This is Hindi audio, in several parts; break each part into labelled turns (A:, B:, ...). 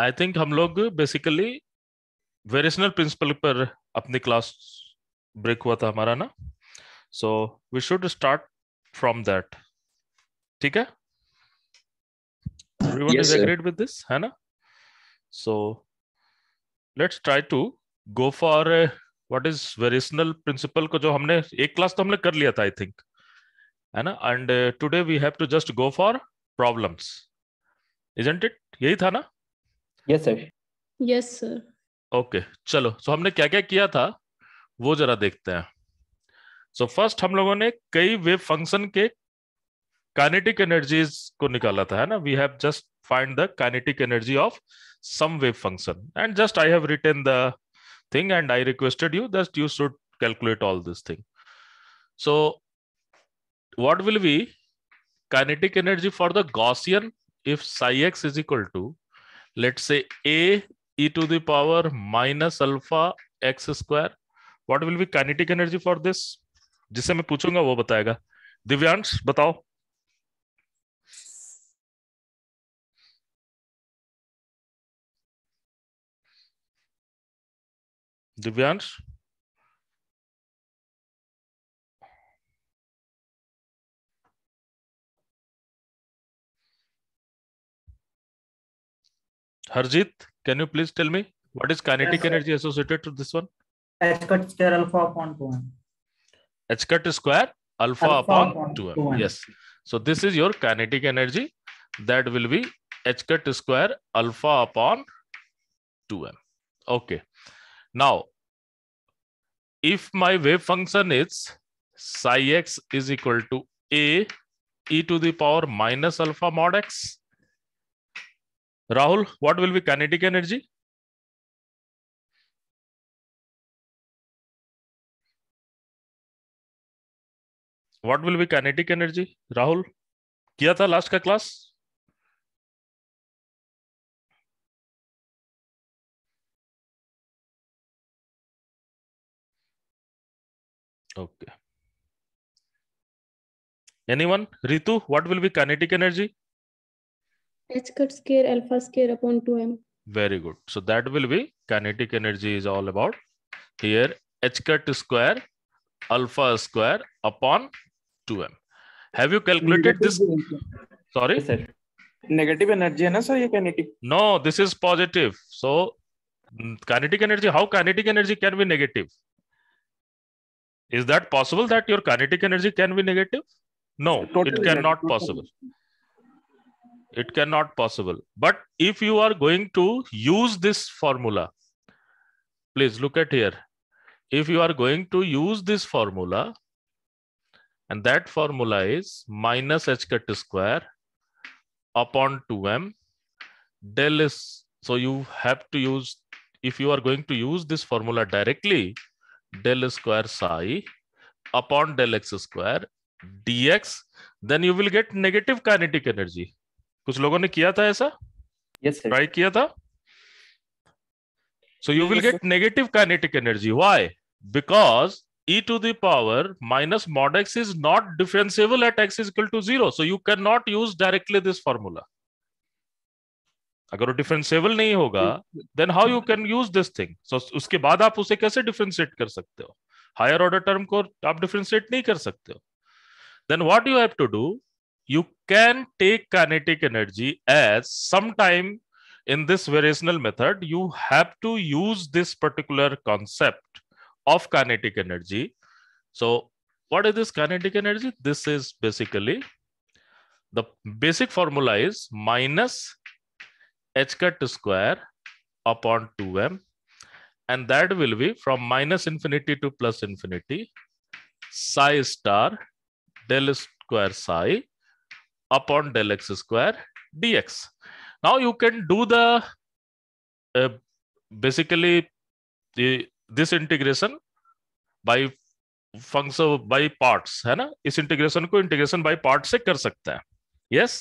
A: आई थिंक हम लोग बेसिकली वेरिएशनल प्रिंसिपल पर अपनी क्लास ब्रेक हुआ था हमारा ना so we should start from that ठीक है everyone is agreed with this है ना so let's try to go for what is variational principle को जो हमने एक क्लास तो हमने कर लिया था आई थिंक है ना and today we have to just go for problems isn't it यही था ना yes sir
B: yes sir
A: okay चलो सो हमने क्या क्या किया था वो जरा देखते हैं सो so, फर्स्ट हम लोगों ने कई वेव फंक्शन के काइनेटिक एनर्जीज को निकाला था है ना we have just find the kinetic energy of some wave function and just I have written the thing and I requested you just you should calculate all this thing so what will be kinetic energy for the Gaussian if psi x is equal to let's say a e to the power minus alpha x square what will be kinetic energy for this जिसे मैं पूछूंगा वो बताएगा दिव्यांश बताओ Divyansh Harjit, can you please tell me what is kinetic yes, energy associated to this one? H cut square alpha upon 2m. H cut square alpha, alpha upon, upon 2m. 2m. Yes. So this is your kinetic energy that will be H cut square alpha upon 2m. Okay. Now, if my wave function is psi x is equal to a e to the power minus alpha mod x Rahul, what will be kinetic energy?
B: What will be kinetic energy? Rahul, किया था लास्ट का class okay
A: anyone Ritu what will be kinetic energy
B: H cut square alpha square upon 2m.
A: Very good. So that will be kinetic energy is all about. Here H cut square alpha square upon 2m. Have you calculated this? Sorry? Yes, sir. Negative energy, na, sir? Kinetic. No, this is positive. So mm, kinetic energy, how kinetic energy can be negative? Is that possible that your kinetic energy can be negative? No, it cannot possible it cannot possible but if you are going to use this formula please look at here if you are going to use this formula and that formula is minus h cut square upon 2m del is so you have to use if you are going to use this formula directly del square psi upon del x square dx then you will get negative kinetic energy कुछ लोगों ने किया था ऐसा यस yes, ट्राई किया था so you will get negative kinetic energy why because e to the power minus mod x is not differentiable at x is equal to 0 so you cannot use directly this formula अगर वो डिफरेंसेबल नहीं होगा then how you can use this thing so उसके बाद आप उसे कैसे डिफरेंशिएट कर सकते हो हायर ऑर्डर टर्म को आप डिफरेंशिएट नहीं कर सकते हो then what you have to do you can take kinetic energy as sometime in this variational method, you have to use this particular concept of kinetic energy. So what is this kinetic energy? This is basically the basic formula is minus h cut square upon 2m and that will be from minus infinity to plus infinity psi star del square psi upon del x square dx. Now you can do the uh, basically the this integration by function by parts है ना इस integration को integration by part से कर सकते हैं yes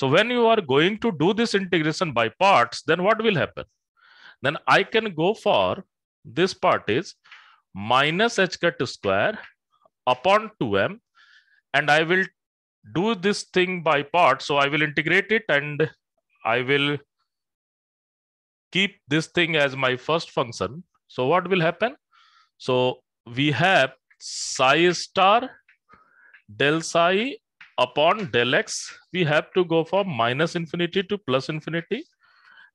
A: so when you are going to do this integration by parts then what will happen then i can go for this part is minus h cut square upon 2m and i will do this thing by part. So I will integrate it and I will keep this thing as my first function. So what will happen? So we have psi star del psi upon del x. We have to go from minus infinity to plus infinity.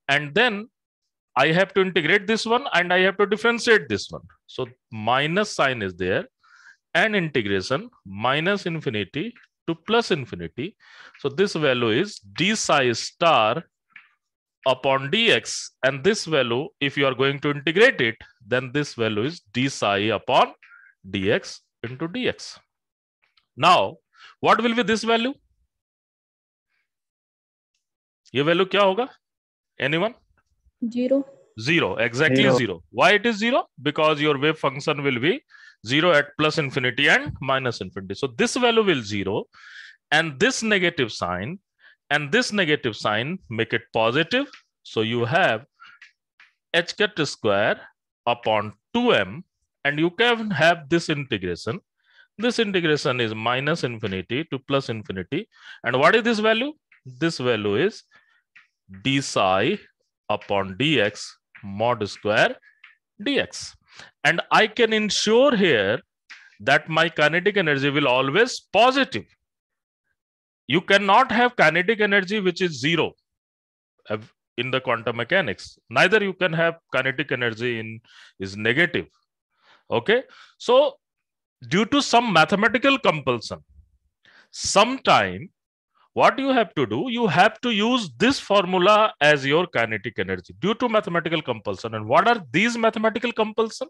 A: And then I have to integrate this one and I have to differentiate this one. So minus sign is there and integration minus infinity to plus infinity. So this value is d psi star upon dx. And this value, if you are going to integrate it, then this value is d psi upon dx into dx. Now, what will be this value? ये value? क्या होगा Anyone? Zero zero exactly zero why it is zero because your wave function 0 at plus infinity and minus infinity. So this value will 0 and this negative sign and this negative sign make it positive. So you have h cut square upon 2m and you can have this integration. This integration is minus infinity to plus infinity. And what is this value? This value is d psi upon dx mod square dx. And I can ensure here that my kinetic energy will always positive. You cannot have kinetic energy which is zero in the quantum mechanics. Neither you can have kinetic energy in is negative. Okay. So due to some mathematical compulsion, sometime what you have to do you have to use this formula as your kinetic energy due to mathematical compulsion and what are these mathematical compulsion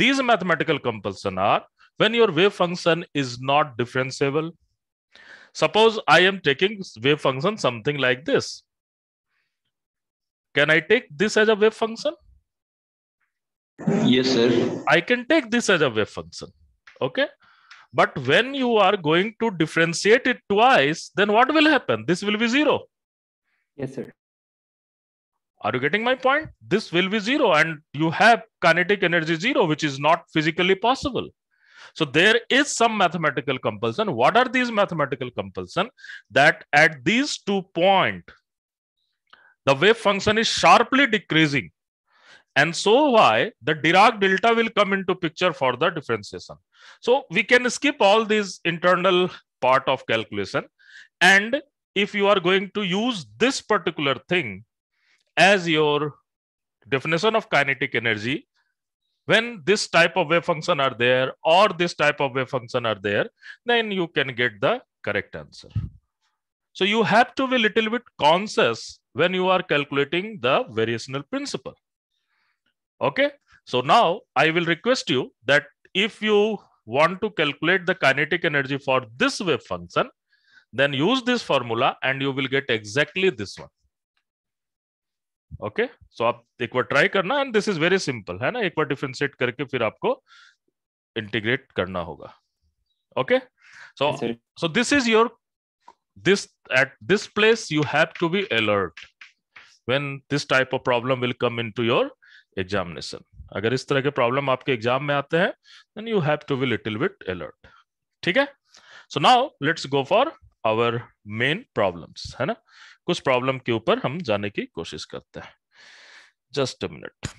A: these mathematical compulsion are when your wave function is not differentiable suppose i am taking wave function something like this can i take this as a wave function yes sir i can take this as a wave function okay but when you are going to differentiate it twice, then what will happen? This will be zero. Yes, sir. Are you getting my point? This will be zero, and you have kinetic energy zero, which is not physically possible. So there is some mathematical compulsion. What are these mathematical compulsion? That at these two point, the wave function is sharply decreasing and so why the Dirac delta will come into picture for the differentiation. So we can skip all these internal part of calculation. And if you are going to use this particular thing as your definition of kinetic energy, when this type of wave function are there or this type of wave function are there, then you can get the correct answer. So you have to be little bit conscious when you are calculating the variational principle. Okay. So now I will request you that if you want to calculate the kinetic energy for this wave function, then use this formula and you will get exactly this one. Okay, so आप एक बार try करना and this is very simple, है ना एक बार डिफ्रेंशिएट करके फिर आपको integrate करना होगा Okay, so so this is your this at this place you have to be alert when this type of problem will come into your examination अगर इस तरह के प्रॉब्लम आपके एग्जाम में आते हैं then you have to be little bit alert ठीक है so now let's go for our main problems है ना कुछ प्रॉब्लम के ऊपर हम जाने की कोशिश करते हैं just a minute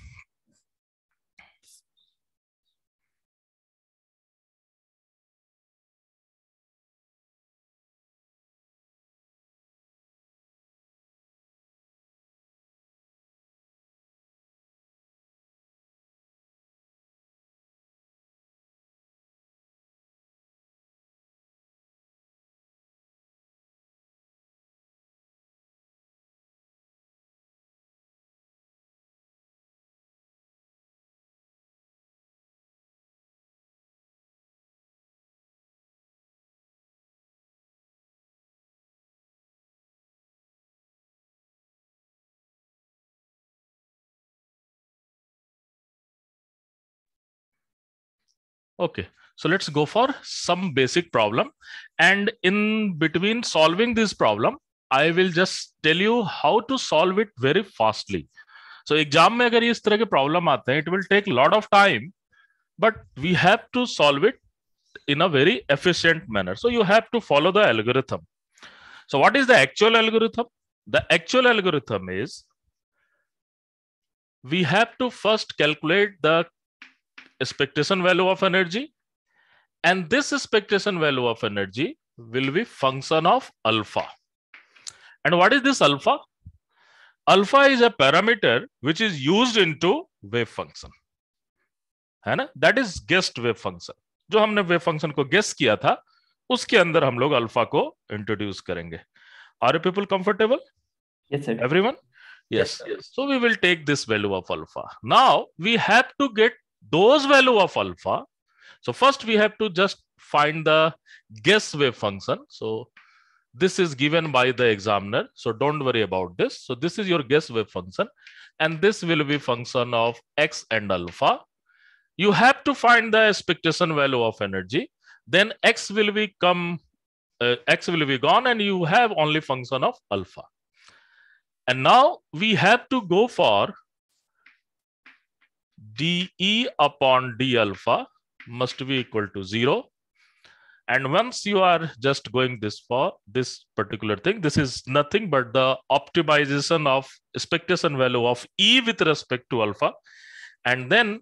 A: Okay, so let's go for some basic problem. And in between solving this problem, I will just tell you how to solve it very fastly. So exam में अगर is tarah ke problem aate हैं, it will take lot of time, but we have to solve it in a very efficient manner. So you have to follow the algorithm. So what is the actual algorithm? The actual algorithm is we have to first calculate the expectation value of energy and this expectation value of energy will be function of alpha and what is this alpha alpha is a parameter which is used into wave function है ना that is guessed wave function जो हमने वेव फंक्शन को गेस किया था उसके अंदर हम लोग अल्फा को इंट्रोड्यूस करेंगे are people comfortable everyone yes yes so we will take this value of alpha now we have to get those value of alpha. So first we have to just find the guess wave function. So this is given by the examiner. So don't worry about this. So this is your guess wave function. And this will be function of x and alpha. You have to find the expectation value of energy. Then x will become, uh, x will be gone and you have only function of alpha. And now we have to go for dE upon d alpha must be equal to zero. And once you are just going this for this particular thing, this is nothing but the optimization of expectation value of E with respect to alpha. And then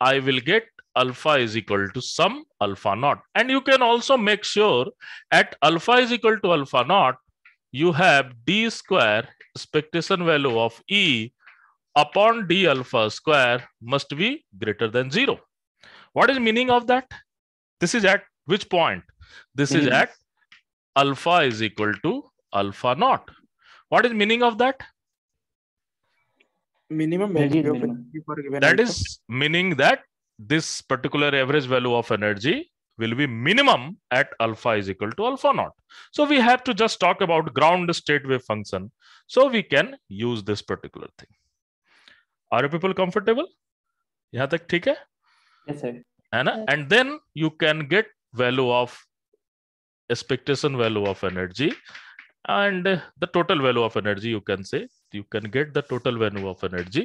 A: I will get alpha is equal to sum alpha naught. And you can also make sure at alpha is equal to alpha naught, you have d square expectation value of E upon d alpha square must be greater than 0. What is meaning of that? This is at which point? This mm-hmm. is at alpha is equal to alpha naught. What is meaning of that? Minimum energy Minimum. That is meaning that this particular average value of energy will be minimum at alpha is equal to alpha naught. So we have to just talk about ground state wave function. So we can use this particular thing. Are people comfortable? Comfortable यहाँ तक ठीक है है ना and then you can get expectation value of energy and the total value of energy you can say you can get the total value of energy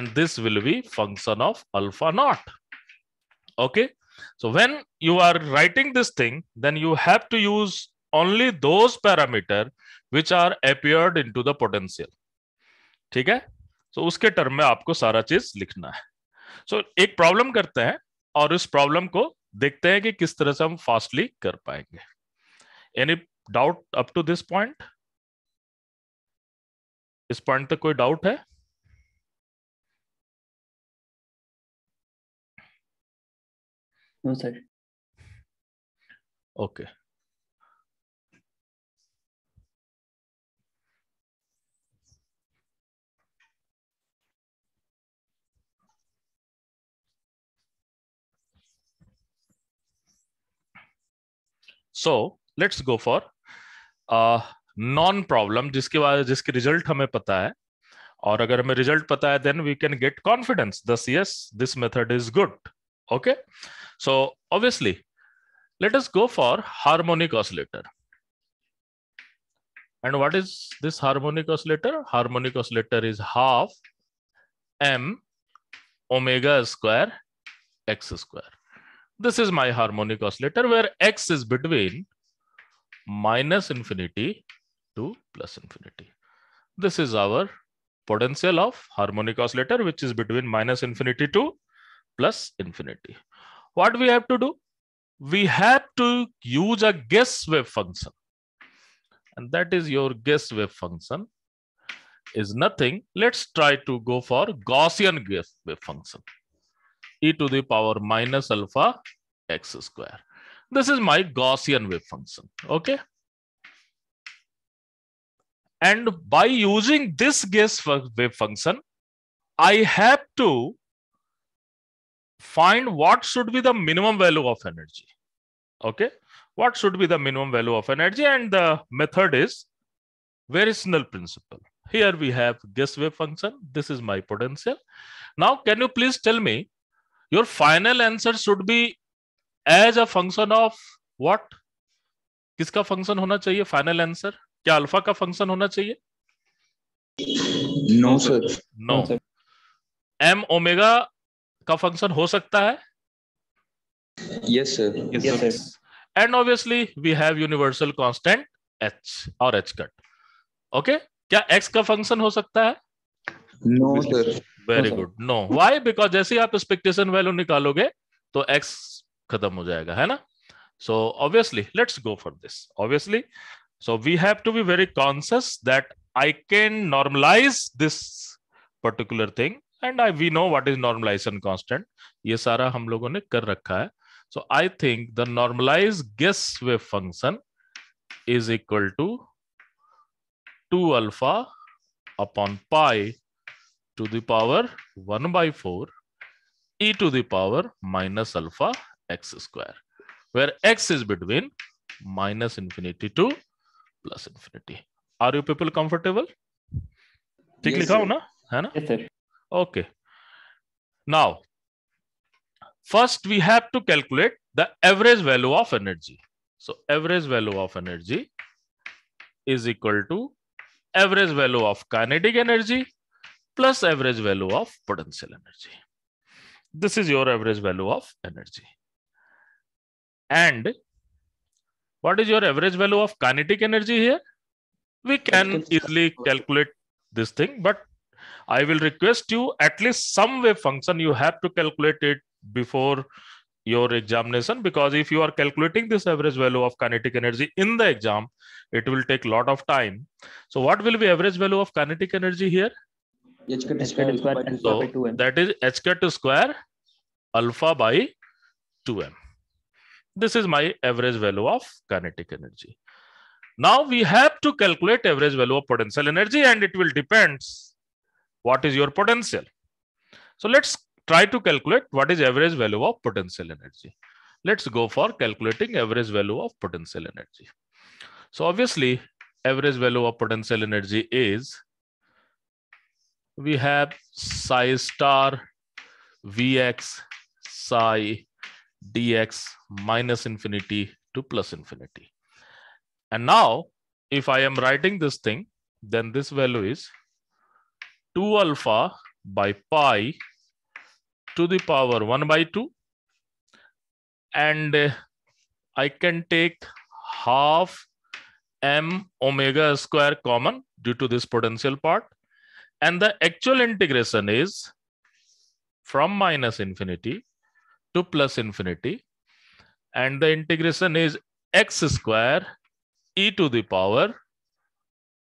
A: and this will be function of alpha naught okay so when you are writing this thing then you have to use only those parameter which are appeared into the potential okay so so, उसके टर्म में आपको सारा चीज लिखना है सो so, एक प्रॉब्लम करते हैं और उस प्रॉब्लम को देखते हैं कि किस तरह से हम फास्टली कर पाएंगे any doubt up to this point
B: इस पॉइंट तक कोई डाउट है okay no, okay
A: so let's go for known problem जिसके बाद जिसके रिजल्ट हमें पता है और अगर हमें रिजल्ट पता है then we can get confidence thus yes this method is good okay so obviously let us go for harmonic oscillator and what is this harmonic oscillator harmonic oscillator is half m omega square x square This is my harmonic oscillator where x is between minus infinity to plus infinity. This is our potential of harmonic oscillator, which is between minus infinity to plus infinity. What we have to do? We have to use a guess wave function. And that is your guess wave function is nothing. Let's try to go for Gaussian guess wave function e to the power minus alpha x square. This is my Gaussian wave function. Okay. And by using this Gaussian wave function, I have to find what should be the minimum value of energy. Okay. What should be the minimum value of energy? And the method is variational principle. Here we have Gaussian wave function. This is my potential. Now, can you please tell me your final answer should be as a function of what किसका फंक्शन होना चाहिए फाइनल आंसर क्या अल्फा का फंक्शन होना चाहिए no sir no m omega का फंक्शन हो सकता है yes sir and obviously we have universal constant h और एच कट ओके क्या एक्स का फंक्शन हो सकता है
B: no no, sir very good
A: no why because जैसे आप एक्सपेक्टेशन वैल्यू निकालोगे तो एक्स खत्म हो जाएगा है ना so obviously let's go for this obviously so we have to be very conscious that I can normalize this particular thing and I we know what is normalization constant ये सारा हम लोगों ने कर रखा है so I think the normalize guess wave function is equal to two alpha upon pi to the power 1 by 4 e to the power minus alpha x square where x is between minus infinity to plus infinity are you people comfortable yes, sir. Na? Yes, sir. okay now first we have to calculate the average value of energy so average value of energy is equal to average value of kinetic energy plus average value of potential energy. This is your average value of energy. And what is your average value of kinetic energy here? We can easily calculate this thing, but I will request you at least some wave function you have to calculate it before your examination because if you are calculating this average value of kinetic energy in the exam, it will take lot of time. So what will be average value of kinetic energy here? h cut square, square by 2m. That is h cut square alpha by 2m. This is my average value of kinetic energy. Now we have to calculate average value of potential energy and it will depends what is your potential. So let's try to calculate what is average value of potential energy. Let's go for calculating average value of potential energy. So obviously average value of potential energy is we have psi star vx psi dx minus infinity to plus infinity. And now, if I am writing this thing, then this value is 2 alpha by pi to the power 1 by 2. And uh, I can take half m omega square common due to this potential part. And the actual integration is from minus infinity to plus infinity. And the integration is x square e to the power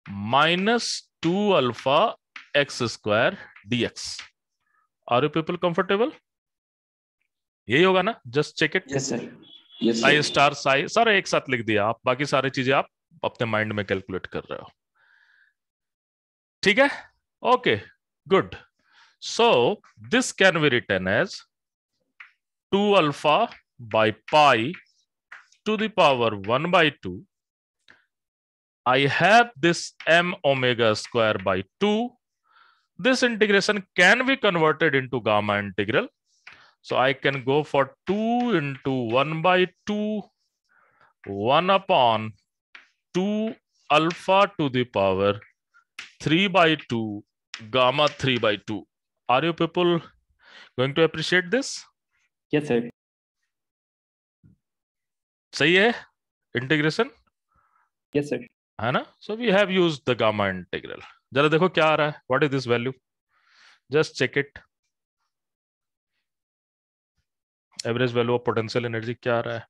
A: minus 2 alpha x square dx. Are you people comfortable? यही होगा ना just check it psi star psi सारे एक साथ लिख दिया आप बाकी सारी चीजें आप अपने माइंड में कैलकुलेट कर रहे हो ठीक है Okay, good. So this can be written as 2 alpha by pi to the power 1 by 2. I have this m omega square by 2. This integration can be converted into gamma integral. So I can go for 2 into 1 by 2, 1 upon 2 alpha to the power 3 by 2 gamma 3 by 2. Are you people going to appreciate this? Yes, sir. Say yeah, integration? Yes, sir. Anna? So we have used the gamma integral. What is this value? Just check it. Average value of potential energy. Kya raha hai?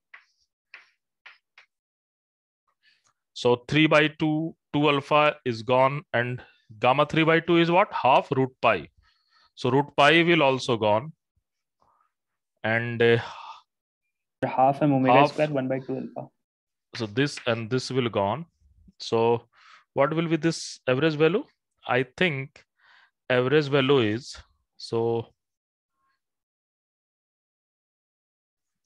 A: So 3 by 2, 2 alpha is gone and Gamma 3 by 2 is what? Half root pi. So root pi will also gone. And uh, half m omega half, square 1 by 2 alpha. So this and this will gone. So what will be this average value? I think average value is so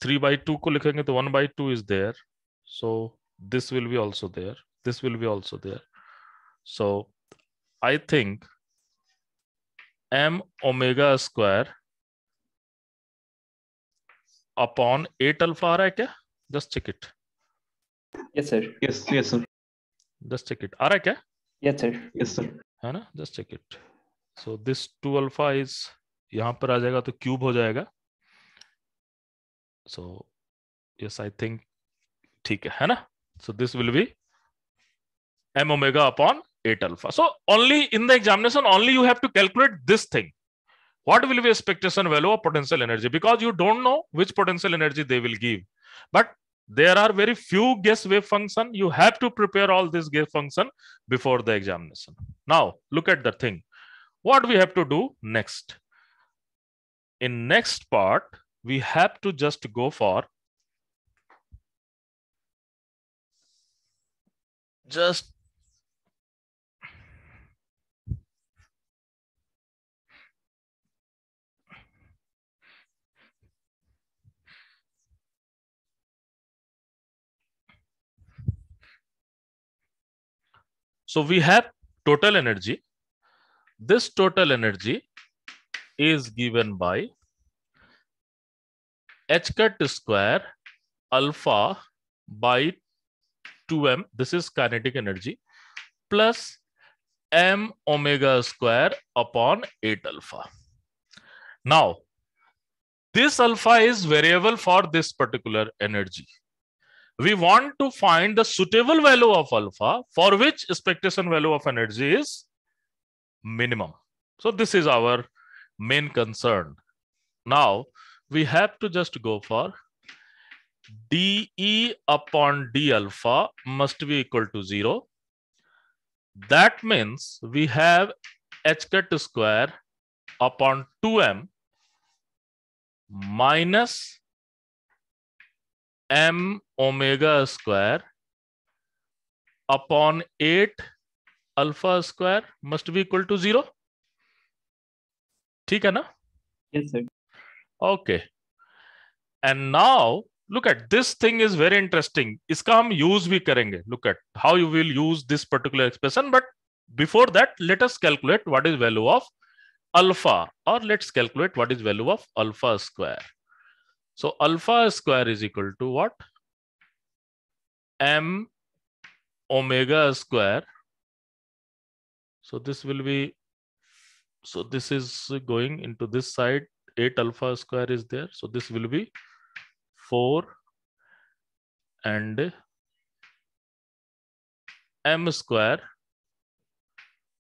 A: 3 by 2 ko likhenge to 1 by 2 is there so this will be also there this will be also there so I think m omega square upon 8 alpha आ रहा है क्या Just check it. Yes, sir. Yes, yes, sir. Just check it. आ रहा है क्या Yes, sir. Yes, sir. है ना Just check it. So this 2 alpha is यहाँ पर आ जाएगा तो क्यूब हो जाएगा सो यस आई थिंक ठीक है है ना so this will be m omega upon 8 alpha. So only in the examination, only you have to calculate this thing. What will be expectation value of potential energy? Because you don't know which potential energy they will give. But there are very few guess wave function. You have to prepare all this guess function before the examination. Now look at the thing. What we have to do next? In next part, we have to just go for just So we have total energy. This total energy is given by h cut square alpha by 2m. This is kinetic energy plus m omega square upon 8 alpha. Now, this alpha is variable for this particular energy we want to find the suitable value of alpha for which expectation value of energy is minimum. So this is our main concern. Now we have to just go for dE upon d alpha must be equal to zero. That means we have h cut square upon 2m minus m omega square upon 8 alpha square must be equal to 0 ठीक है ना yes sir okay and now look at this thing is very interesting इसका हम use भी करेंगे look at how you will use this particular expression but before that let us calculate what is value of alpha or let's calculate what is value of alpha square so alpha square is equal to what? M omega square. So this will be, so this is going into this side, 8 alpha square is there. So this will be 4 and m square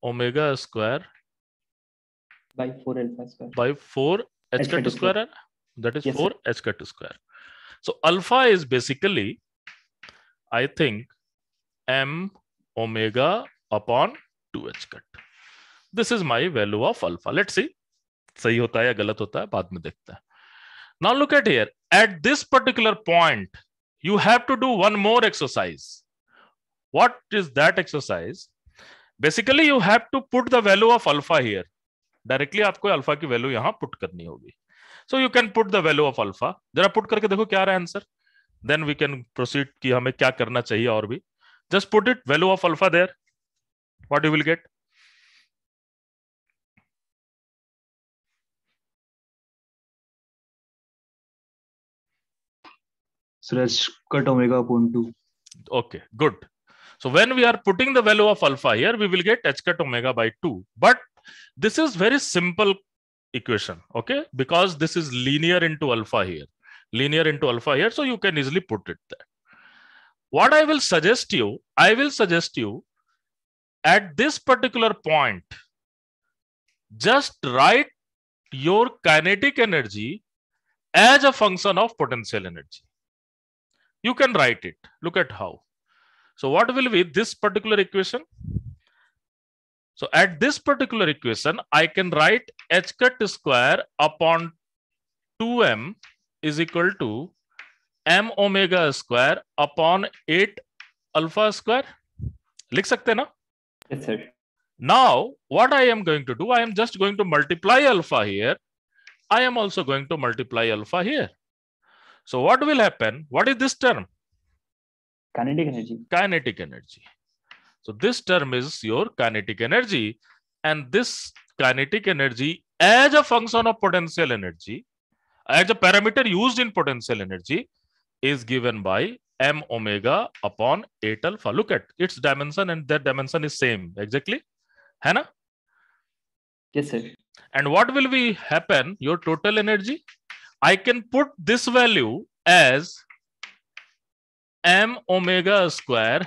A: omega square
B: by 4 alpha square
A: by 4 h square, square. that is yes, 4 sir. h cut square so alpha is basically i think m omega upon 2 h cut this is my value of alpha let's see सही होता है या गलत होता है बाद में देखते हैं now look at here at this particular point you have to do one more exercise what is that exercise basically you have to put the value of alpha here directly आपको अल्फा की वैल्यू यहां पुट करनी होगी so you can put the value of alpha जरा पुट करके देखो क्या रहा है answer then we can proceed कि हमें क्या करना चाहिए और भी just put it value of alpha there what you will get good so when we are putting the value of alpha here we will get h cut omega by to but this is very simple equation okay because this is linear into alpha here linear into alpha here so you can easily put it there what i will suggest you i will suggest you at this particular point just write your kinetic energy as a function of potential energy you can write it look at how so what will be this particular equation so at this particular equation, I can write h cut square upon 2m is equal to m omega square upon 8 alpha square. लिख सकते ना? Yes, sir. Now, what I am going to do, I am just going to multiply alpha here. I am also going to multiply alpha here. So what will happen? What is this term? Kinetic energy. Kinetic energy. So this term is your kinetic energy. And this kinetic energy as a function of potential energy, as a parameter used in potential energy, is given by m omega upon 8 alpha. Look at its dimension and that dimension is same exactly. Hannah? Yes, sir. And what will be happen? Your total energy? I can put this value as m omega square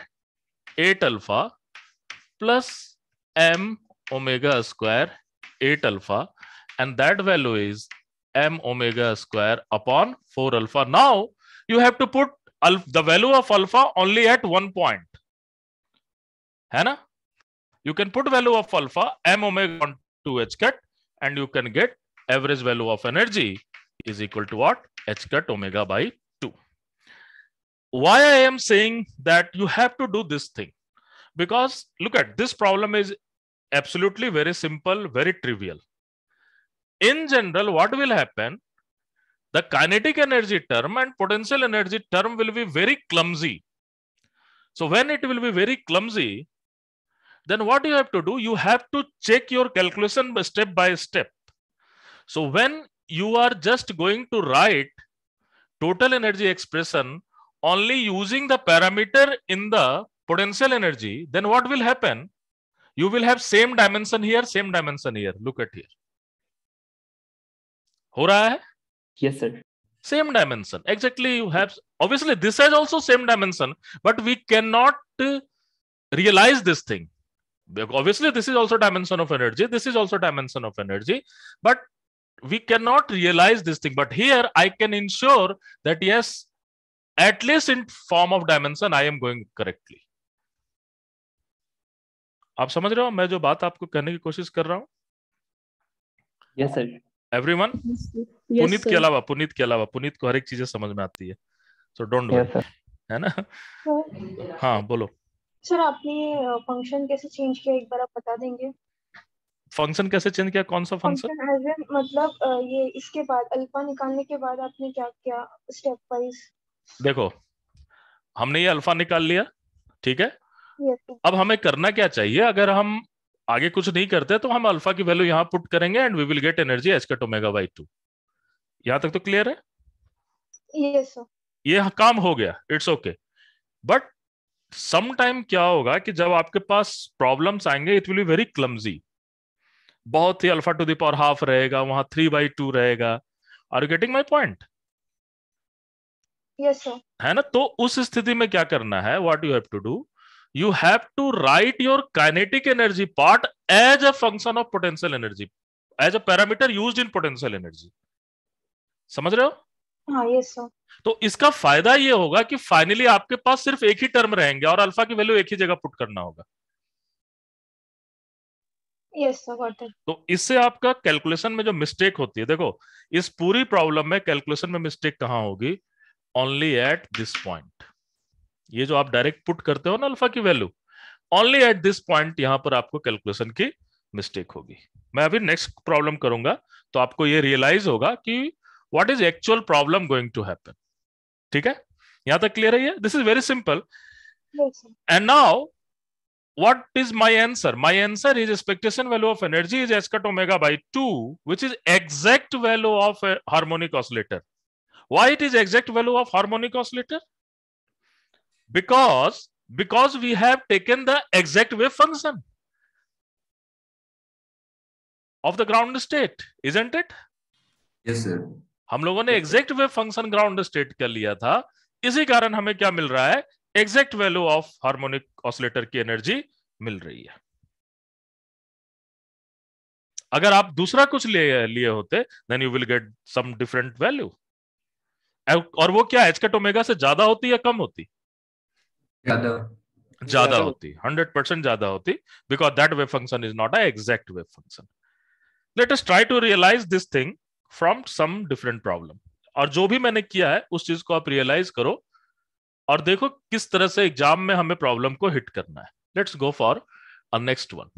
A: 8 alpha plus m omega square 8 alpha and that value is m omega square upon 4 alpha. Now you have to put the value of alpha only at one point. Hannah? You can put value of alpha m omega on 2 h cut and you can get average value of energy is equal to what? h cut omega by why i am saying that you have to do this thing because look at this problem is absolutely very simple very trivial in general what will happen the kinetic energy term and potential energy term will be very clumsy so when it will be very clumsy then what you have to do you have to check your calculation step by step so when you are just going to write total energy expression only using the parameter in the potential energy, then what will happen? You will have same dimension here, same dimension here. Look at here. हो रहा yes sir same dimension exactly you have obviously this has also same dimension but we cannot uh, realize this thing obviously this is also dimension of energy this is also dimension of energy but we cannot realize this thing but here i can ensure that yes at least in form of dimension i am going correctly आप समझ रहे हो मैं जो बात आपको कहने की कोशिश कर रहा हूँ यस सर एवरीवन पुनीत के अलावा पुनीत के अलावा पुनीत को हर एक चीजें समझ में आती है सो डोंट वरी है ना हाँ बोलो
B: सर आपने फंक्शन कैसे चेंज किया एक बार आप बता देंगे
A: फंक्शन कैसे चेंज किया कौन सा
B: फंक्शन मतलब ये इसके बाद अल्फा निकालने के बाद आपने क्या किया स्टेप वाइज
A: देखो हमने ये अल्फा निकाल लिया ठीक है अब हमें करना क्या चाहिए अगर हम आगे कुछ नहीं करते तो हम अल्फा की वैल्यू यहाँ पुट करेंगे and we will get energy h cut omega by two यहाँ तक तो क्लियर है yes, ये काम हो गया इट्स ओके बट समाइम क्या होगा कि जब आपके पास प्रॉब्लम्स आएंगे it will be very clumsy बहुत ही अल्फा टू दावर हाफ रहेगा वहां थ्री बाई टू रहेगा are you getting my point है ना तो उस स्थिति में क्या करना है what you have to do you have to write your kinetic energy part as a function of potential energy as a parameter use in potential energy समझ रहे हो हाँ तो इसका फायदा ये होगा कि फाइनली आपके पास सिर्फ एक ही टर्म रहेंगे और अल्फा की वैल्यू एक ही जगह पुट करना होगा
B: Yes, तो
A: इससे आपका कैलकुलेशन में जो मिस्टेक होती है देखो इस पूरी प्रॉब्लम में कैलकुलेशन में मिस्टेक कहाँ होगी ओनली एट दिस पॉइंट ये जो आप डायरेक्ट पुट करते हो ना अल्फा की value only at this point यहां पर आपको कैलकुलेशन की मिस्टेक होगी मैं अभी नेक्स्ट प्रॉब्लम करूंगा तो आपको ये रियलाइज होगा कि what is actual problem going to happen ठीक है यहां तक क्लियर है this is very simple and now what is my answer my answer is expectation value of energy is h cut omega omega two 2 is is value of harmonic a why it is exact value of harmonic oscillator because because we have taken the exact wave function of the ground state isn't it yes sir हम लोगों ने exact wave function ground state कर लिया था इसी कारण हमें क्या मिल रहा है exact value of harmonic oscillator की एनर्जी मिल रही है अगर आप दूसरा कुछ लिए लिए होते then you will get some different value और वो क्या एच कट ओमेगा से ज्यादा होती या कम होती ज्यादा ज्यादा होती हंड्रेड परसेंट ज्यादा होती because that wave function is not a exact function let us try to realize this thing from some different problem और जो भी मैंने किया है उस चीज को आप रियलाइज करो और देखो किस तरह से एग्जाम में हमें प्रॉब्लम को हिट करना है let's go for a next one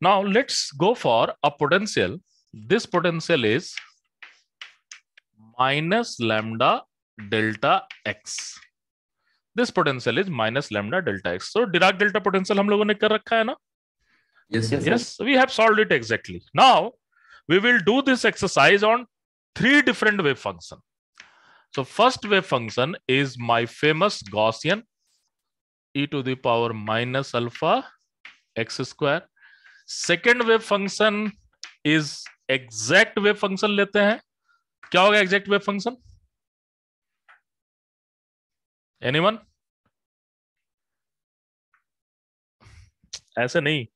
A: Now let's go for a potential. This potential is minus lambda delta x. This potential is minus lambda delta x. So Dirac delta potential Yes, yes, yes. We have solved it exactly. Now we will do this exercise on three different wave function. So first wave function is my famous Gaussian e to the power minus alpha x square second wave function is exact wave function लेते हैं क्या होगा एग्जैक्ट वेब फंक्शन एनीवन ऐसे नहीं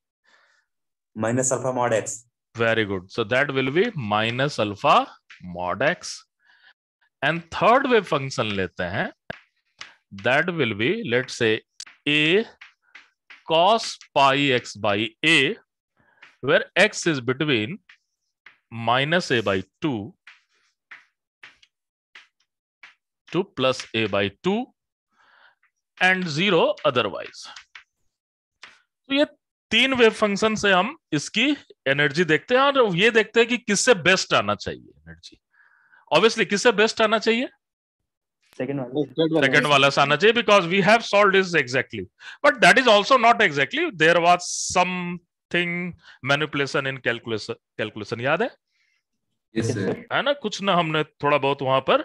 B: minus alpha mod x
A: very good so that will be minus alpha mod x and third wave function लेते हैं that will be let say a cos pi x by a where x is between minus a by 2 to plus a by 2 and zero otherwise तो ये तीन वेव फंक्शन से हम इसकी एनर्जी देखते हैं और ये देखते हैं कि किससे बेस्ट आना चाहिए एनर्जी ऑब्वियसली किससे बेस्ट आना चाहिए सेकंड वाला से आना चाहिए because we have solve this exactly but that is also not exactly there was something manipulation in calculation calculation याद है है ना कुछ ना हमने थोड़ा बहुत वहां पर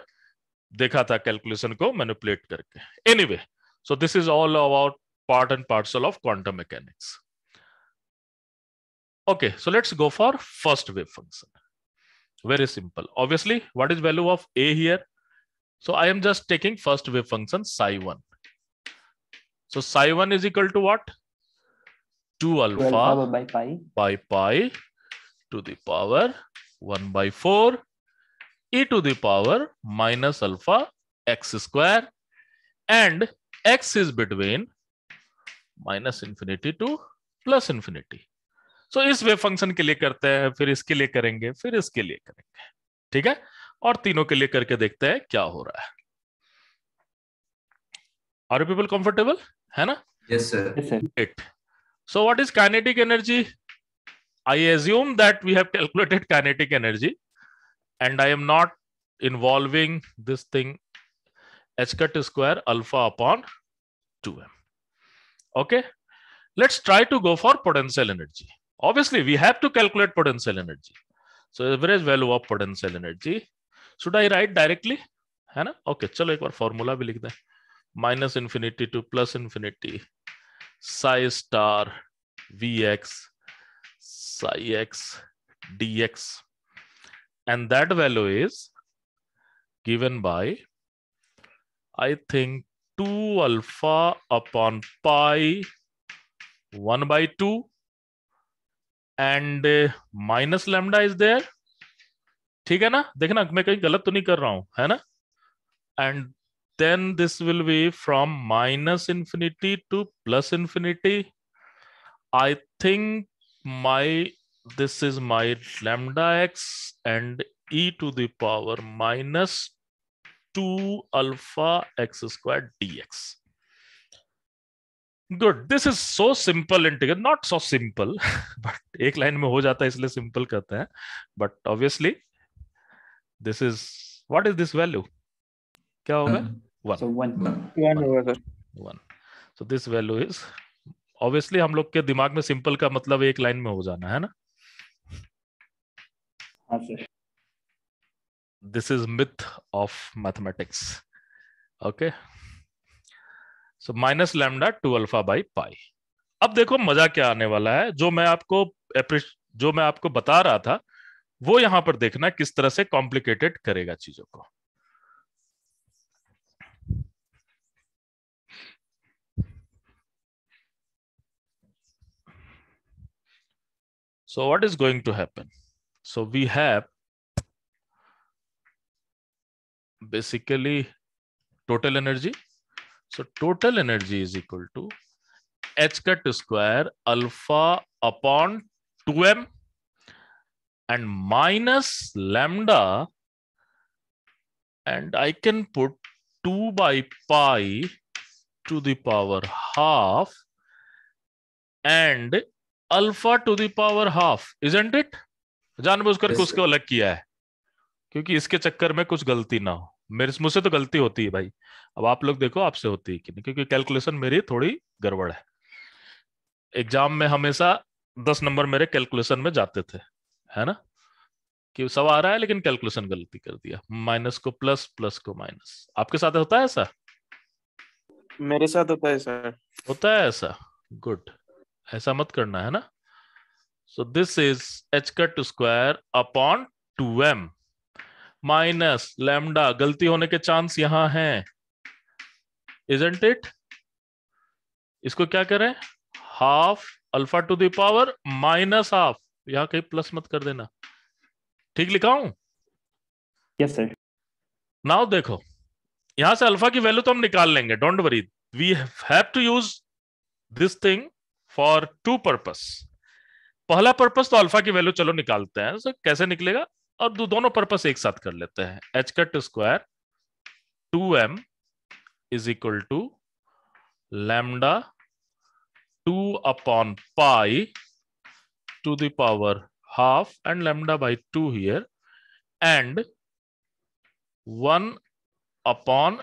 A: देखा था कैलकुलेशन को मैनिपुलेट करके anyway so this is all about part and parcel of quantum mechanics okay so let's go for first wave function very simple obviously what is value of a here so I am just taking first wave function psi one so psi one is equal to what two alpha, alpha by pi. by pi to the power 1 by 4 e to the power minus alpha x square and x is between minus infinity to plus infinity so इस वेव फंक्शन के लिए करते हैं फिर इसके लिए करेंगे फिर इसके लिए करेंगे ठीक है और तीनों के लिए करके देखते हैं क्या हो रहा है आर पीपल कंफर्टेबल है ना yes sir it So what is kinetic energy? I assume that we have calculated kinetic energy and I am not involving this thing h cut square alpha upon 2m. Okay, let's try to go for potential energy. Obviously, we have to calculate potential energy. So average value of potential energy. Should I write directly? Hana? Okay, okay चलो एक बार formula Minus infinity to plus infinity. psi star vx psi x dx. And that value is given by, I think, 2 alpha upon pi 1 by 2 and minus lambda is there ठीक है ना देखना मैं कहीं गलत तो नहीं कर रहा हूं है ना and then this will be from minus infinity to plus infinity. I think my this is my lambda x and e to the power minus 2 alpha x squared dx. Good this is so simple integral not so simple but एक लाइन में हो जाता है इसलिए सिंपल कहते हैं but obviously this is what is this value क्या होगा one so one. One. One. One. So हम लोग के दिमाग में सिंपल का मतलब एक लाइन में हो जाना है ना this is myth of mathematics okay so minus lambda two alpha by pi अब देखो मजा क्या आने वाला है जो मैं आपको जो मैं आपको बता रहा था वो यहां पर देखना किस तरह से कॉम्प्लिकेटेड करेगा चीजों को So what is going to happen? So we have basically total energy. So total energy is equal to h cut square alpha upon 2m and minus lambda and I can put 2 by pi to the power half and alpha to the power half isn't it जानबूझ करके उसको अलग किया है क्योंकि इसके चक्कर में कुछ गलती ना हो मेरे मुझसे तो गलती होती है भाई अब आप लोग देखो आपसे होती है कि नहीं क्योंकि कैलकुलेशन मेरी थोड़ी गड़बड़ है एग्जाम में हमेशा दस नंबर मेरे कैलकुलेशन में जाते थे है ना कि सब आ रहा है लेकिन कैलकुलेशन गलती कर दिया माइनस को प्लस प्लस को माइनस आपके साथ होता है ऐसा मेरे साथ होता है सर होता है ऐसा गुड ऐसा मत करना है ना so this is h cut two square upon two m minus lambda गलती होने के चांस यहां है इजेंट इट इसको क्या करें half alpha to the power minus half यहां कहीं प्लस मत कर देना ठीक लिखा हूं यस सर नाउ देखो यहां से अल्फा की वैल्यू तो हम निकाल लेंगे don't worry we have to use this thing for two purpose पहला पर्पस तो अल्फा की वैल्यू चलो निकालते हैं तो कैसे निकलेगा और दो, दोनों पर्पस एक साथ कर लेते हैं h cut square two m is equal to lambda two upon pi to the power and and by two here and one upon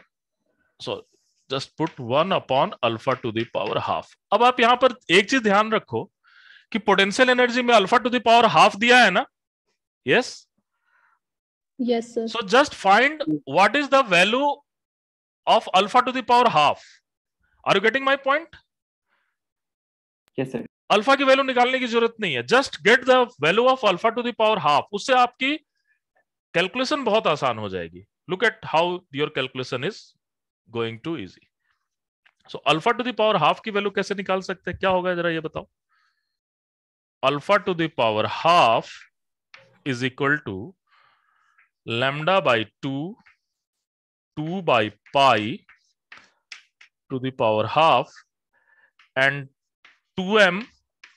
A: sorry just put one upon alpha to the power half अब आप यहां पर एक चीज ध्यान रखो कि पोटेंशियल एनर्जी में अल्फा टू दावर हाफ दिया है ना yes yes so just find what is the value of alpha to the power half are you getting my point yes sir alpha की वैल्यू निकालने की जरूरत नहीं है just get the value of alpha to the power half उससे आपकी कैलकुलेशन बहुत आसान हो जाएगी look at how your calculation is going to easy so alpha to the power half की वैल्यू कैसे निकाल सकते हैं क्या होगा जरा ये बताओ alpha to the power half is equal to lambda by two two by pi to the power half and two m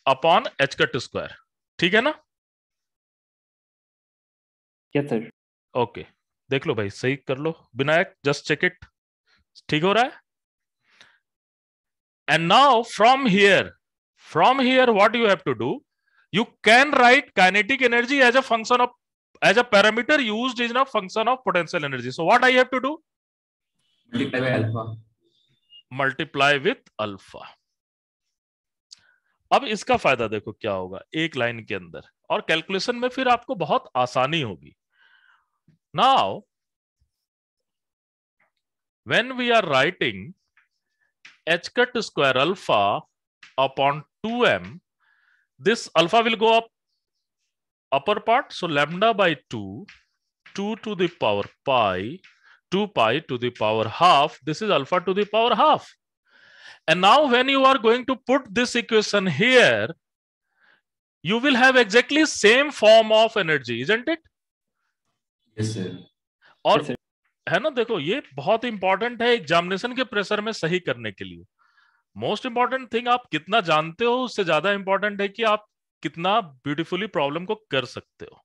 A: upon h cut square ठीक है ना यस yes, ओके देख लो भाई सही कर लो विनायक जस्ट चेक इट ठीक हो रहा है and now from here from here what you have to do you can write kinetic energy as a function of as a parameter use is a function of potential energy so what I have to do multiply with alpha अब इसका फायदा देखो क्या होगा एक लाइन के अंदर और कैलकुलेशन में फिर आपको बहुत आसानी होगी now when we are writing h cut square alpha upon 2m, this alpha will go up upper part. So lambda by 2, 2 to the power pi, 2 pi to the power half. This is alpha to the power half. And now when you are going to put this equation here, you will have exactly same form of energy, isn't it? Yes, sir. Or yes, sir. है ना देखो ये बहुत इंपॉर्टेंट है एग्जामिनेशन के प्रेशर में सही करने के लिए मोस्ट इंपॉर्टेंट थिंग आप कितना जानते हो उससे ज्यादा इंपॉर्टेंट है कि आप कितना ब्यूटीफुली प्रॉब्लम को कर सकते हो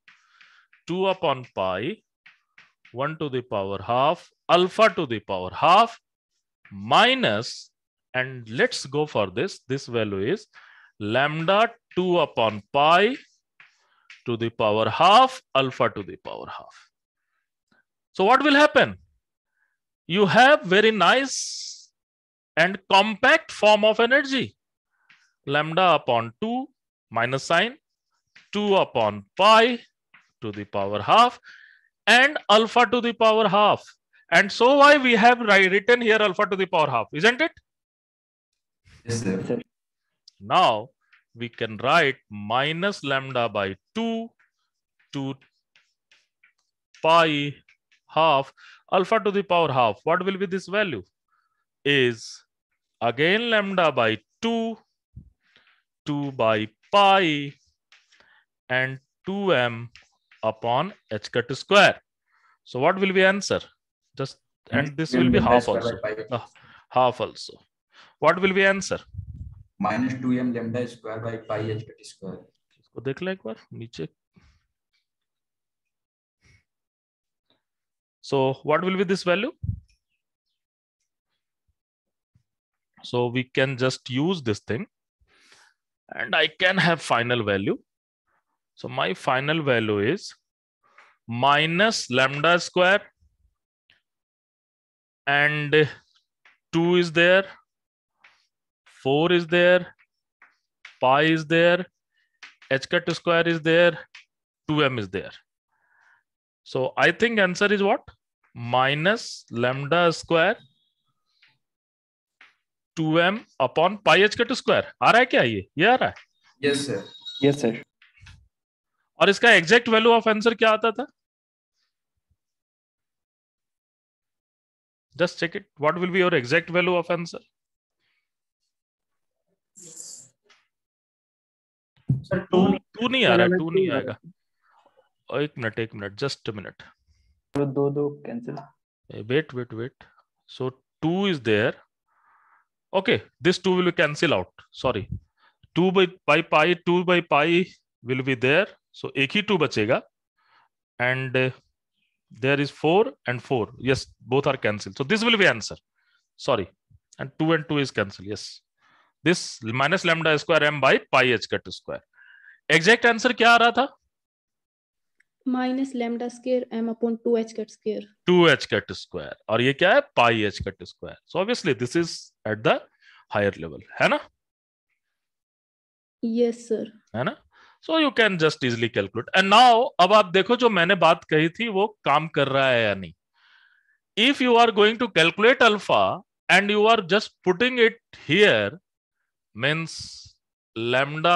A: two upon pi one to the power half alpha to the power half minus and let's go for this this value is lambda two upon pi to the power half alpha to the power half So what will happen? You have very nice and compact form of energy. Lambda upon 2 minus sign 2 upon pi to the power half and alpha to the power half. And so why we have written here alpha to the power half, isn't it? Yes, sir. Now we can write minus lambda by 2 to pi half alpha to the power half. What will be this value? Is again lambda by 2, 2 by pi, and 2m upon h cut square. So what will be answer? Just and this will be half also. Uh, half also. What will be answer? Minus 2m lambda square by pi h cut square. इसको देख ले नीचे So what will be this value? So we can just use this thing and I can have final value. So my final value is minus lambda square and two is there, four is there, pi is there, h cut square is there, 2m is there. So I think answer is what? Minus lambda square 2m upon pi h cut square आ रहा है क्या ये ये आ रहा है यस सर यस सर और इसका एग्जैक्ट वैल्यू ऑफ आंसर क्या आता था just check it what will be your exact value of answer sir two नहीं आ रहा टू नहीं आएगा एक मिनट एक मिनट जस्ट मिनट दो दो cancel wait wait wait so two is there okay this two will cancel out sorry two by by pi two by pi will be there so एक ही टू बचेगा and there is four and four yes both are cancel so this will be answer sorry and two and two is cancel yes this minus lambda square m by pi h cut square exact answer क्या आ रहा था
B: minus lambda square m upon two h cut square
A: h cut square और ये क्या है pi h cut square so obviously this is at the higher level है ना
B: यस सर
A: है ना so you can just easily calculate and now अब आप देखो जो मैंने बात कही थी वो काम कर रहा है या नहीं if you are going to calculate alpha and you are just putting it here means lambda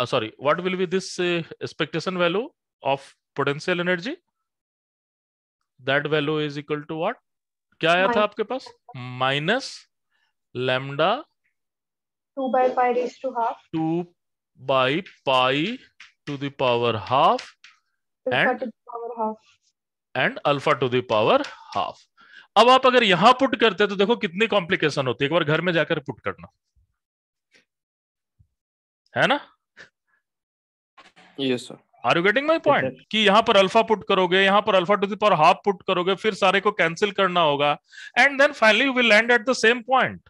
A: uh, sorry, what will be this uh, expectation value of potential energy? That value is equal to what? kya aaya tha aapke paas minus lambda
B: 2 by pi raised to half
A: 2 by pi to the power half and and alpha to the power half अब आप अगर यहां पुट करते तो देखो कितनी कॉम्प्लिकेशन होती है एक बार घर में जाकर पुट करना है ना yes sir are you getting my point कि यहाँ पर अल्फा पुट करोगे यहाँ पर alpha to the half put करोगे फिर सारे को कैंसिल करना होगा and then finally will land at the same point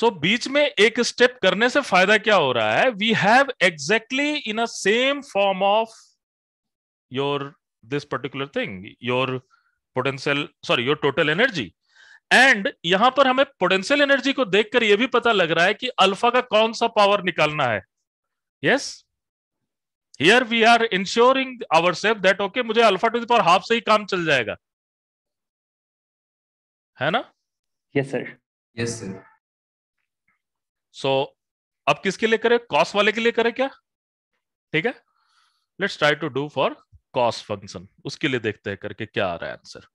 A: so बीच में एक स्टेप करने से फायदा क्या हो रहा है we have exactly in a same form of your this particular thing your potential sorry your total energy and यहां पर हमें पोटेंशियल एनर्जी को देखकर यह भी पता लग रहा है कि अल्फा का कौन सा पावर निकालना है yes yes? Here we are ensuring our self that okay मुझे अल्फा टू दावर हाफ से ही काम चल जाएगा है ना yes sir yes sir so अब किसके लिए करें कॉस्ट वाले के लिए करें क्या ठीक है let's try to do for cost function उसके लिए देखते हैं करके क्या आ रहा है answer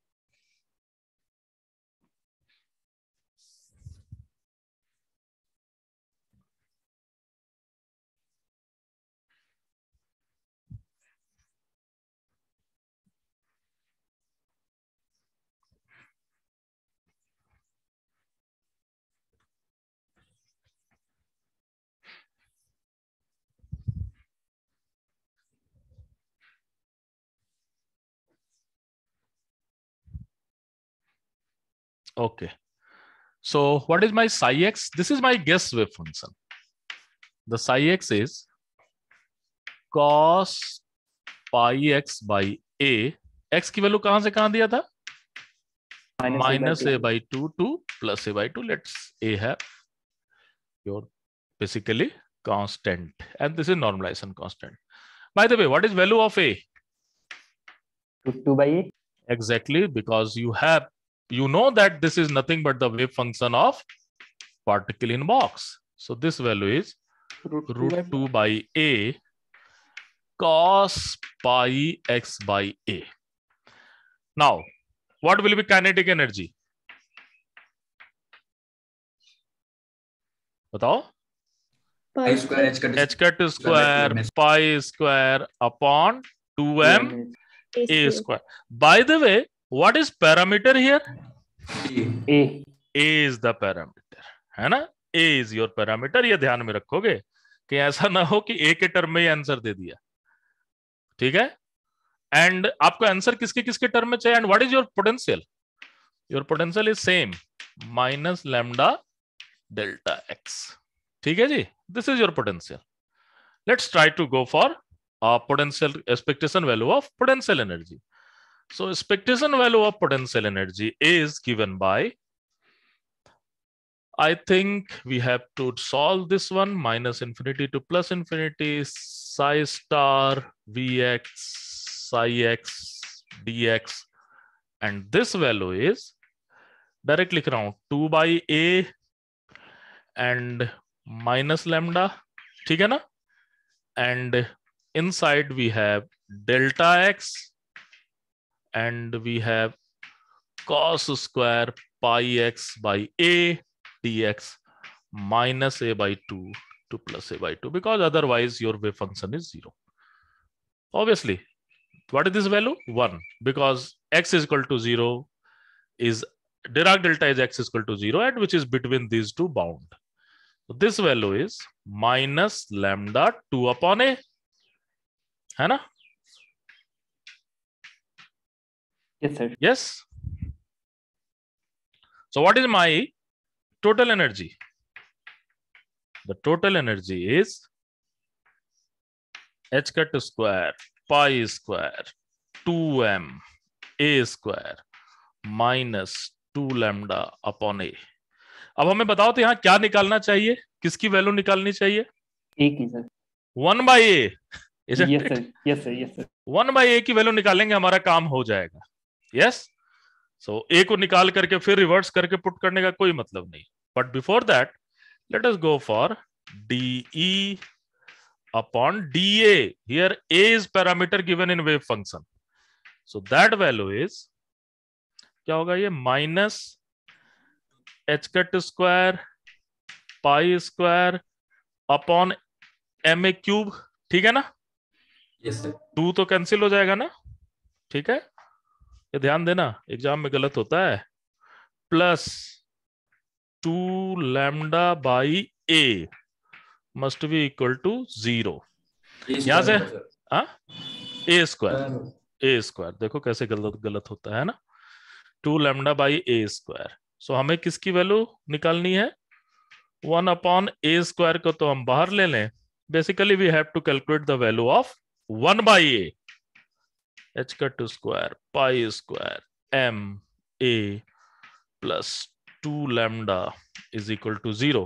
A: Okay. So what is my psi x? This is my guess wave function. The psi x is cos pi x by a. x की वैल्यू कहां से कहां दिया था by two, by plus a by two. Let's a have your basically constant and this is normalization constant by the way what is value of a 2 by a exactly because you have you know that this is nothing but the wave function of particle in box. So this value is root, root 2, by a cos pi x by a. Now, what will be kinetic energy? बताओ pi square h cut, h cut square pi square upon 2m a square. By the way, what is parameter here a a is the parameter है ना a is your parameter ये ध्यान में रखोगे कि ऐसा ना हो कि a के टर्म में आंसर दे दिया ठीक है एंड आपको आंसर किसके किसके टर्म में चाहिए and what is your potential your potential is same minus lambda delta x ठीक है जी this is your potential let's try to go for potential expectation value of potential energy So expectation value of potential energy is given by, I think we have to solve this one, minus infinity to plus infinity, psi star Vx, psi x, dx. And this value is directly around 2 by a and minus lambda, okay And inside we have delta x and we have cos square pi x by a dx minus a by 2 to plus a by 2 because otherwise your wave function is 0. Obviously, what is this value? 1 because x is equal to 0 is Dirac delta is x is equal to 0 and which is between these two bound. So this value is minus lambda 2 upon a. Hai Yes, sir. Yes. So what is my total energy? The total energy is h cut square pi square 2m a square minus two lambda upon a अब हमें बताओ तो यहाँ क्या निकालना चाहिए किसकी वैल्यू निकालनी चाहिए ए की sir one by a one by a की वैल्यू निकालेंगे हमारा काम हो जाएगा यस सो ए को निकाल करके फिर रिवर्स करके पुट करने का कोई मतलब नहीं but before that let us go for d e d a here a is parameter given in wave function so that value is क्या होगा ये minus h cut square pi square upon m a cube ठीक है ना टू yes, तो कैंसिल हो जाएगा ना ठीक है ये ध्यान देना एग्जाम में गलत होता है plus two lambda by a must be equal to zero यहां से हाँ ए स्क्वायर ए स्क्वायर देखो कैसे गलत गलत होता है ना two lambda by a square so हमें किसकी वैल्यू निकालनी है वन अपॉन ए स्क्वायर को तो हम बाहर ले लें basically we have to calculate the value of one by a h का two square pi square m a plus two lambda is equal to zero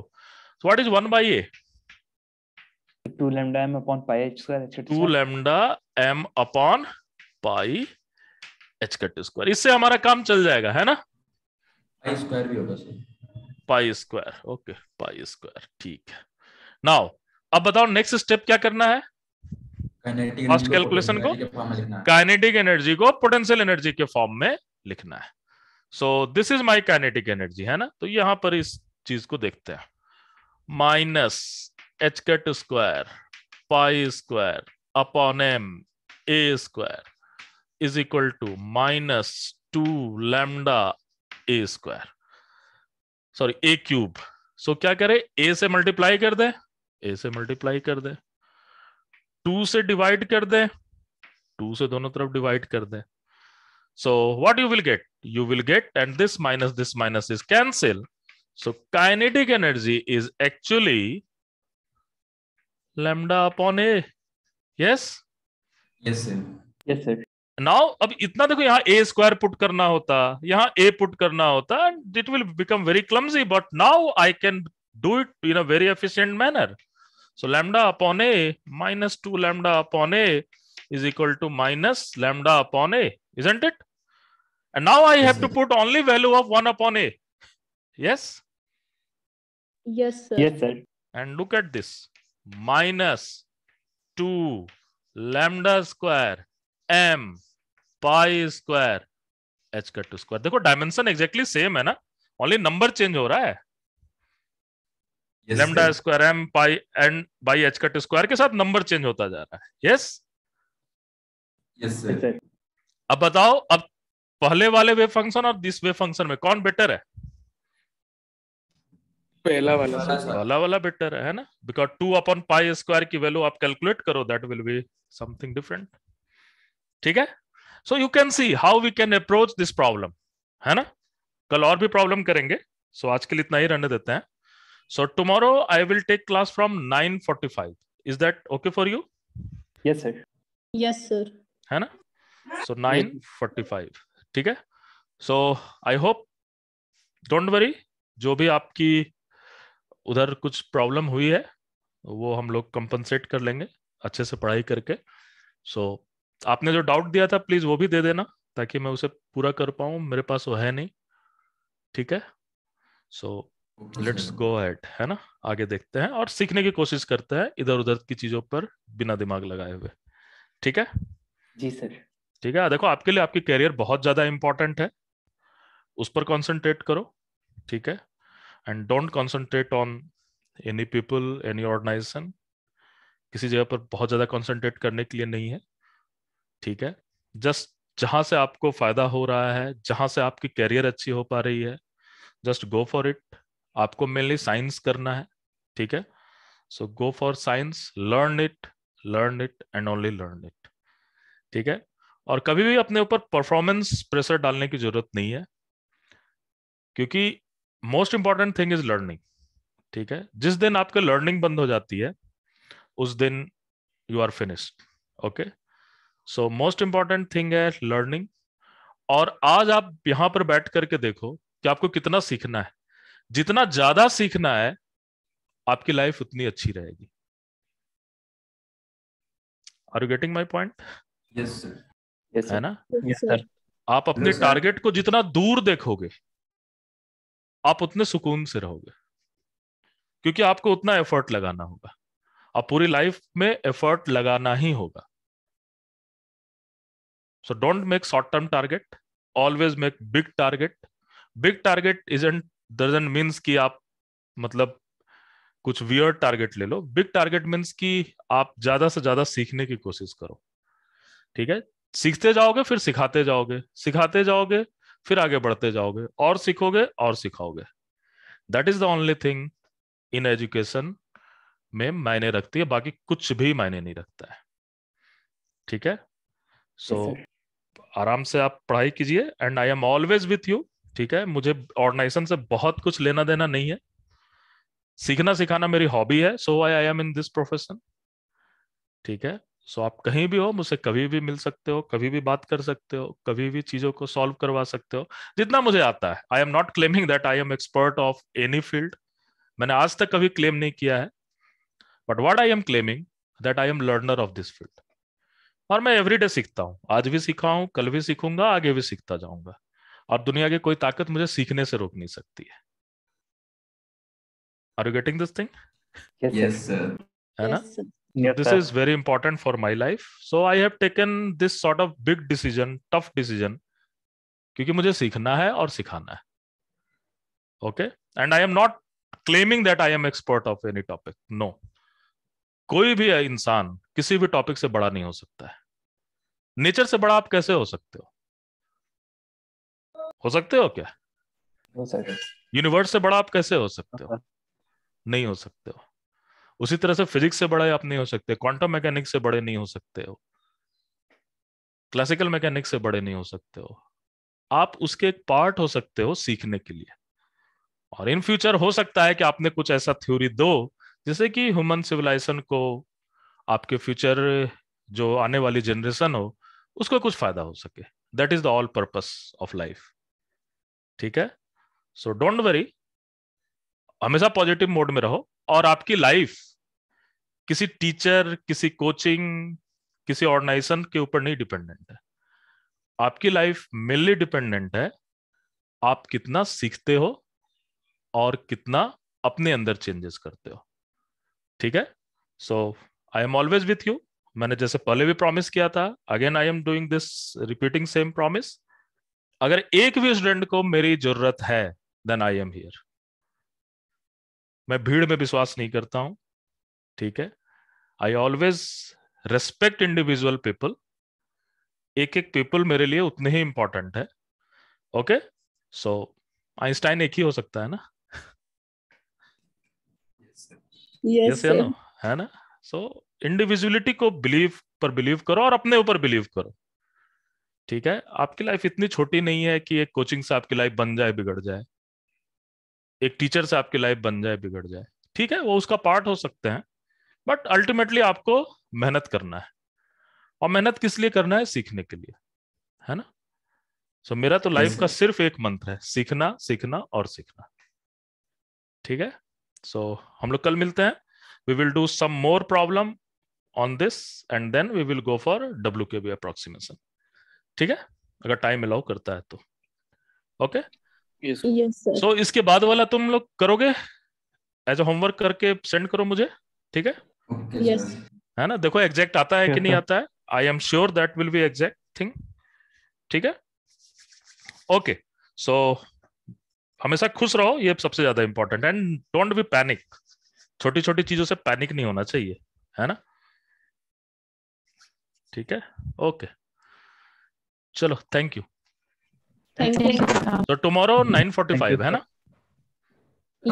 A: so is one 1 a two 2 lambda m upon pi h square h 2 m upon pi h cut square इससे हमारा काम चल जाएगा है ना पाई स्क्वायर भी होगा sir pi square okay pi square ठीक है नाउ अब बताओ नेक्स्ट स्टेप क्या करना है फर्स्ट कैलकुलेशन को काइनेटिक एनर्जी को पोटेंशियल एनर्जी के फॉर्म में लिखना है so this is my kinetic energy है ना तो यहां पर इस चीज को देखते हैं minus h cut square pi square upon m a square is equal to minus two lambda a square sorry a cube so क्या करें ए से मल्टीप्लाई कर दे ए से मल्टीप्लाई कर दे टू से डिवाइड कर दे टू से दोनों तरफ डिवाइड कर दे so what you will get you will get and this minus this minus is cancel so kinetic energy is actually lambda upon a yes yes yes now अब इतना देखो यहाँ ए स्क्वायर पुट करना होता यहाँ ए पुट करना होता and it will become very clumsy but now I can do it in a very efficient manner So lambda upon A minus 2 lambda upon A is equal to minus lambda upon A, isn't it? And now I have to put only value of 1 upon A. Yes?
B: Yes, sir. Yes, sir.
A: And look at this. Minus 2 lambda square m pi square h cut to square. देखो dimension exactly same है ना only number change हो रहा है lambda square m pi and by h cut square के साथ नंबर चेंज होता जा रहा है यस यस सर अब बताओ अब पहले वाले वेव फंक्शन और दिस वेव फंक्शन में कौन बेटर है पहला वाला पहला वाला बेटर है ना because two upon pi square की वैल्यू आप कैलकुलेट करो that will be something different ठीक है so you can see how we can approach this problem है ना कल और भी प्रॉब्लम करेंगे सो so, आज के लिए इतना ही रहने देते हैं So tomorrow I will take class from 9:45. Is that okay for you? Yes, sir. Yes, sir. hai na So 9:45. theek hai So I hope don't worry. jo bhi aapki उधर कुछ प्रॉब्लम हुई है वो हम लोग कंपनसेट कर लेंगे अच्छे से पढ़ाई करके सो so, आपने जो डाउट दिया था प्लीज वो भी दे देना ताकि मैं उसे पूरा कर पाऊँ मेरे पास वो है नहीं ठीक है so so, let's go at है ना आगे देखते हैं और सीखने की कोशिश करते हैं इधर उधर की चीजों पर बिना दिमाग लगाए हुए ठीक है जी सर ठीक है देखो आपके लिए आपकी कैरियर बहुत ज्यादा इंपॉर्टेंट है उस पर कॉन्सेंट्रेट करो ठीक है and don't concentrate on any people any organisation किसी जगह पर बहुत ज्यादा कॉन्सेंट्रेट करने के लिए नहीं है ठीक है जस्ट जहां से आपको फायदा हो रहा है जहां से आपकी कैरियर अच्छी हो पा रही है जस्ट गो फॉर इट आपको मेनली साइंस करना है ठीक है so go for science learn it learn it and only learn it ठीक है और कभी भी अपने ऊपर परफॉर्मेंस प्रेशर डालने की जरूरत नहीं है क्योंकि most important thing is learning ठीक है जिस दिन आपके लर्निंग बंद हो जाती है उस दिन you are finished okay so most important thing है लर्निंग और आज आप यहां पर बैठ करके देखो कि आपको कितना सीखना है जितना ज्यादा सीखना है आपकी लाइफ उतनी अच्छी रहेगी are you getting my point है ना yes, sir. आप अपने yes, टारगेट को जितना दूर देखोगे आप उतने सुकून से रहोगे क्योंकि आपको उतना एफर्ट लगाना होगा आप पूरी लाइफ में एफर्ट लगाना ही होगा so don't make short term target always make big target big target is and दर्जन मीन्स कि आप मतलब कुछ वियर टारगेट ले लो बिग टारगेट मीन्स कि आप ज्यादा से ज्यादा सीखने की कोशिश करो ठीक है सीखते जाओगे फिर सिखाते जाओगे सिखाते जाओगे फिर आगे बढ़ते जाओगे और सीखोगे और सिखाओगे that is the only thing in education में मायने रखती है बाकी कुछ भी मायने नहीं रखता है ठीक है सो so, आराम से आप पढ़ाई कीजिए and I am always with you ठीक है मुझे ऑर्गेनाइजेशन से बहुत कुछ लेना देना नहीं है सीखना सिखाना मेरी हॉबी है so I I am in this profession ठीक है सो so, आप कहीं भी हो मुझसे कभी भी मिल सकते हो कभी भी बात कर सकते हो कभी भी चीजों को सॉल्व करवा सकते हो जितना मुझे आता है I am not claiming that I am expert of any field मैंने आज तक कभी क्लेम नहीं किया है but what I am claiming that I am learner of this field और मैं एवरीडे सीखता हूँ आज भी सीखा हूँ कल भी सीखूंगा आगे भी सीखता जाऊंगा और दुनिया की कोई ताकत मुझे सीखने से रोक नहीं सकती है are you getting this thing है ना this is very important for my life so I have taken this sort of big decision tough decision क्योंकि मुझे सीखना है और सिखाना है okay and I am not claiming that I am expert of any topic no कोई भी इंसान किसी भी टॉपिक से बड़ा नहीं हो सकता है नेचर से बड़ा आप कैसे हो सकते हो हो सकते हो क्या यूनिवर्स से बड़ा आप कैसे हो सकते हो नहीं हो सकते हो उसी तरह से फिजिक्स से बड़े आप नहीं हो सकते क्वांटम मैकेनिक्स से बड़े नहीं हो सकते हो क्लासिकल मैकेनिक्स से बड़े नहीं हो सकते हो आप उसके एक पार्ट हो सकते हो सीखने के लिए और इन फ्यूचर हो सकता है कि आपने कुछ ऐसा थ्योरी दो जैसे कि ह्यूमन सिविलाइजेशन को आपके फ्यूचर जो आने वाली जनरेशन हो उसको कुछ फायदा हो सके that is the all purpose of life ठीक है सो डोंट वरी हमेशा पॉजिटिव मोड में रहो और आपकी लाइफ किसी टीचर किसी कोचिंग किसी ऑर्गेनाइजेशन के ऊपर नहीं डिपेंडेंट है आपकी लाइफ मेनली डिपेंडेंट है आप कितना सीखते हो और कितना अपने अंदर चेंजेस करते हो ठीक है so I am always with you मैंने जैसे पहले भी प्रॉमिस किया था again I am doing this repeating same promise अगर एक भी स्टूडेंट को मेरी जरूरत है देन आई एम हियर मैं भीड़ में विश्वास नहीं करता हूं ठीक है I always respect individual people एक एक पीपल मेरे लिए उतने ही इंपॉर्टेंट है ओके सो आइंस्टाइन एक ही हो सकता है ना
B: यस yes,
A: है ना सो so, इंडिविजुअलिटी को बिलीव पर बिलीव करो और अपने ऊपर बिलीव करो ठीक है आपकी लाइफ इतनी छोटी नहीं है कि एक कोचिंग से आपकी लाइफ बन जाए बिगड़ जाए एक टीचर से आपकी लाइफ बन जाए बिगड़ जाए ठीक है वो उसका पार्ट हो सकते हैं बट अल्टीमेटली आपको मेहनत करना है और मेहनत किस लिए करना है सीखने के लिए है ना सो so, मेरा तो लाइफ का सिर्फ एक मंत्र है सीखना सीखना और सीखना ठीक है सो so, हम लोग कल मिलते हैं we will do some more problem on this and then we will go for W K B approximation ठीक है अगर टाइम अलाउ करता है तो ओके सो इसके बाद वाला तुम लोग करोगे एज अ होमवर्क करके सेंड करो मुझे ठीक है यस है ना देखो एग्जैक्ट आता है कि नहीं आता है I am sure that will be exact thing ठीक है ओके सो हमेशा खुश रहो ये सबसे ज्यादा important and don't be panic छोटी छोटी चीजों से पैनिक नहीं होना चाहिए है ना ठीक है ओके चलो थैंक यू तो टुमारो नाइन फोर्टी फाइव है ना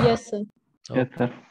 B: यस सर
A: यस सर